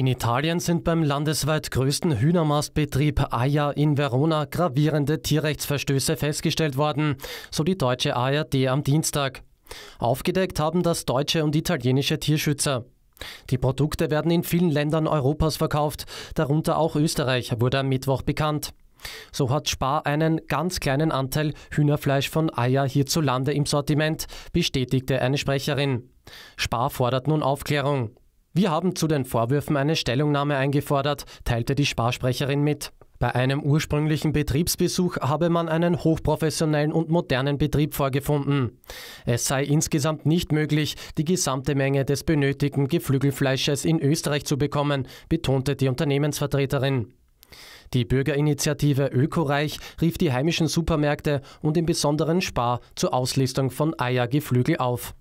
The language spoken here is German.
In Italien sind beim landesweit größten Hühnermastbetrieb AIA in Verona gravierende Tierrechtsverstöße festgestellt worden, so die deutsche ARD am Dienstag. Aufgedeckt haben das deutsche und italienische Tierschützer. Die Produkte werden in vielen Ländern Europas verkauft, darunter auch Österreich, wurde am Mittwoch bekannt. So hat Spar einen ganz kleinen Anteil Hühnerfleisch von AIA hierzulande im Sortiment, bestätigte eine Sprecherin. Spar fordert nun Aufklärung. Wir haben zu den Vorwürfen eine Stellungnahme eingefordert, teilte die Sparsprecherin mit. Bei einem ursprünglichen Betriebsbesuch habe man einen hochprofessionellen und modernen Betrieb vorgefunden. Es sei insgesamt nicht möglich, die gesamte Menge des benötigten Geflügelfleisches in Österreich zu bekommen, betonte die Unternehmensvertreterin. Die Bürgerinitiative Ökoreich rief die heimischen Supermärkte und im besonderen Spar zur Auslistung von Eier, Geflügel auf.